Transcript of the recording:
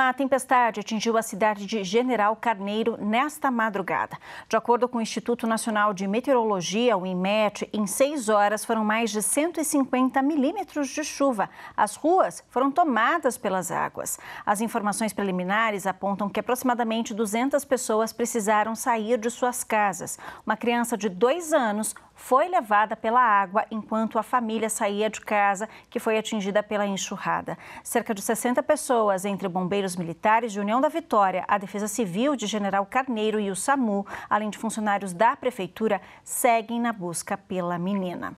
Uma tempestade atingiu a cidade de General Carneiro nesta madrugada. De acordo com o Instituto Nacional de Meteorologia, o IMET, em seis horas foram mais de 150 milímetros de chuva. As ruas foram tomadas pelas águas. As informações preliminares apontam que aproximadamente 200 pessoas precisaram sair de suas casas. Uma criança de dois anos foi levada pela água enquanto a família saía de casa, que foi atingida pela enxurrada. Cerca de 60 pessoas, entre bombeiros militares de União da Vitória, a Defesa Civil de General Carneiro e o SAMU, além de funcionários da Prefeitura, seguem na busca pela menina.